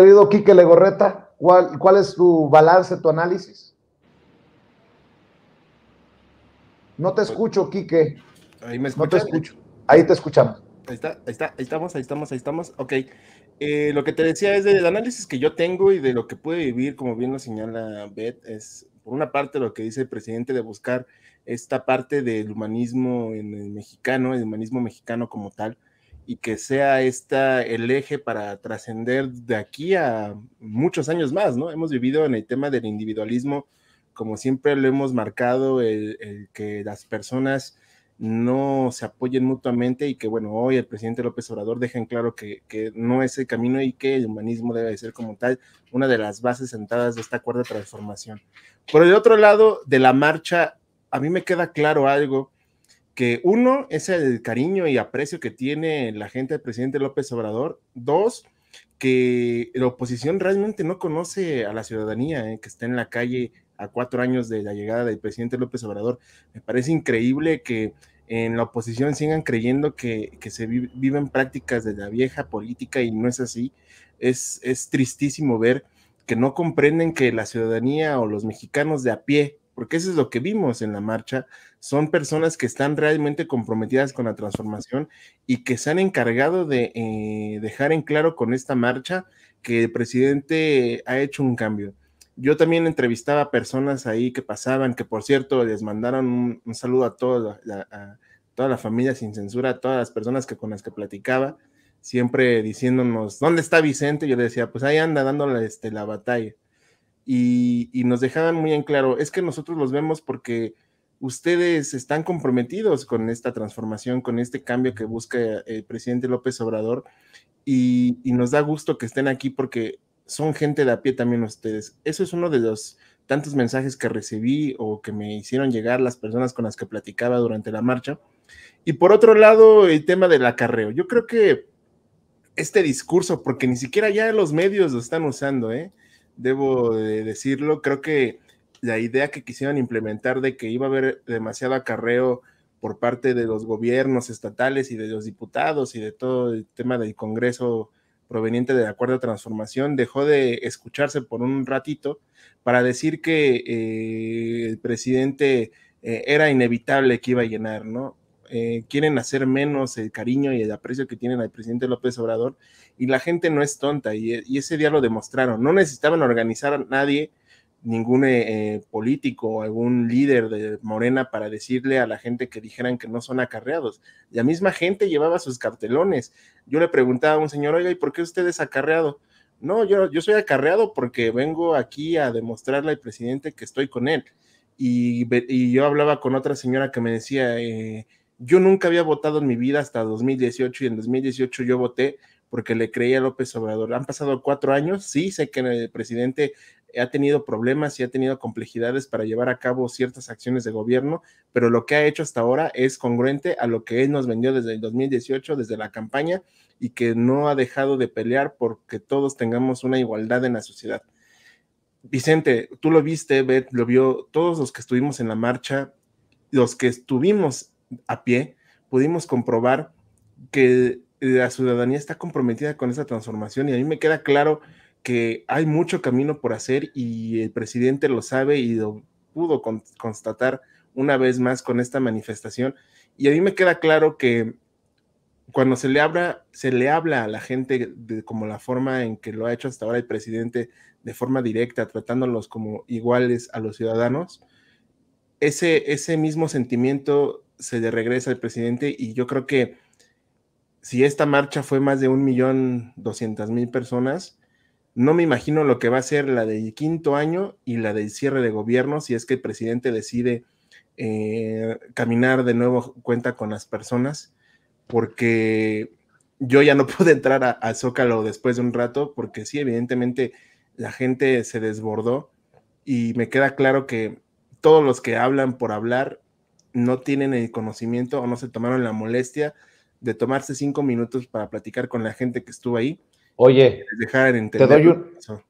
querido Quique Legorreta, ¿cuál, cuál es tu balance, tu análisis? No te escucho, Quique. Ahí me escucho. Ahí te escuchamos. Ahí está, ahí está, estamos, ahí estamos, ahí estamos. Ok. Eh, lo que te decía es del análisis que yo tengo y de lo que puede vivir, como bien lo señala Beth, es por una parte lo que dice el presidente de buscar esta parte del humanismo en el mexicano, el humanismo mexicano como tal, y que sea esta el eje para trascender de aquí a muchos años más, ¿no? Hemos vivido en el tema del individualismo, como siempre lo hemos marcado, el, que las personas no se apoyen mutuamente y que, bueno, hoy el presidente López Obrador deja en claro que, que, no es el camino y que el humanismo debe ser como tal una de las bases sentadas de esta cuarta transformación. Por el otro lado de la marcha, a mí me queda claro algo que uno es el cariño y aprecio que tiene la gente del presidente López Obrador, dos, que la oposición realmente no conoce a la ciudadanía eh, que está en la calle a cuatro años de la llegada del presidente López Obrador. Me parece increíble que en la oposición sigan creyendo que, se viven prácticas de la vieja política y no es así. Es, es tristísimo ver que no comprenden que la ciudadanía o los mexicanos de a pie porque eso es lo que vimos en la marcha, son personas que están realmente comprometidas con la transformación y que se han encargado de eh, dejar en claro con esta marcha que el presidente ha hecho un cambio. Yo también entrevistaba personas ahí que pasaban, que por cierto les mandaron un, saludo a, toda la, familia sin censura, a todas las personas que, con las que platicaba, siempre diciéndonos, ¿dónde está Vicente? Yo le decía, pues ahí anda dándole este, la batalla y, nos dejaban muy en claro, es que nosotros los vemos porque ustedes están comprometidos con esta transformación, con este cambio que busca el eh, presidente López Obrador y, y nos da gusto que estén aquí porque son gente de a pie también ustedes. Eso es uno de los tantos mensajes que recibí o que me hicieron llegar las personas con las que platicaba durante la marcha. Y por otro lado, el tema del acarreo. Yo creo que este discurso, porque ni siquiera ya los medios lo están usando, ¿eh? debo decirlo. Creo que la idea que quisieron implementar de que iba a haber demasiado acarreo por parte de los gobiernos estatales y de los diputados y de todo el tema del Congreso proveniente del Acuerdo de transformación, dejó de escucharse por un ratito para decir que eh, el presidente eh, era inevitable que iba a llenar, ¿no? Eh, quieren hacer menos el cariño y el aprecio que tienen al presidente López Obrador y la gente no es tonta y, ese día lo demostraron. No necesitaban organizar a nadie, ningún eh, eh, político o algún líder de Morena para decirle a la gente que dijeran que no son acarreados. La misma gente llevaba sus cartelones. Yo le preguntaba a un señor, oiga, ¿y por qué usted es acarreado? No, yo, yo soy acarreado porque vengo aquí a demostrarle al presidente que estoy con él. Y, yo hablaba con otra señora que me decía, eh, yo nunca había votado en mi vida hasta 2018 y en 2018 yo voté porque le creía a López Obrador. Han pasado cuatro años, sí, sé que el presidente ha tenido problemas y ha tenido complejidades para llevar a cabo ciertas acciones de gobierno, pero lo que ha hecho hasta ahora es congruente a lo que él nos vendió desde el 2018, desde la campaña, y que no ha dejado de pelear porque todos tengamos una igualdad en la sociedad. Vicente, tú lo viste, Beth lo vio, todos los que estuvimos en la marcha, los que estuvimos a pie, pudimos comprobar que la ciudadanía está comprometida con esa transformación y a mí me queda claro que hay mucho camino por hacer y el presidente lo sabe y lo pudo constatar una vez más con esta manifestación. Y a mí me queda claro que cuando se le habla, se le habla a la gente de, como la forma en que lo ha hecho hasta ahora el presidente de forma directa, tratándolos como iguales a los ciudadanos, ese, ese mismo sentimiento se le regresa al presidente y yo creo que si esta marcha fue más de un millón doscientas mil personas, no me imagino lo que va a ser la del quinto año y la del cierre de gobierno si es que el presidente decide eh, caminar de nuevo cuenta con las personas, porque yo ya no pude entrar al a Zócalo después de un rato, porque sí, evidentemente la gente se desbordó y me queda claro que todos los que hablan por hablar no tienen el conocimiento o no se tomaron la molestia de tomarse cinco minutos para platicar con la gente que estuvo ahí. Oye, dejar entender te doy un,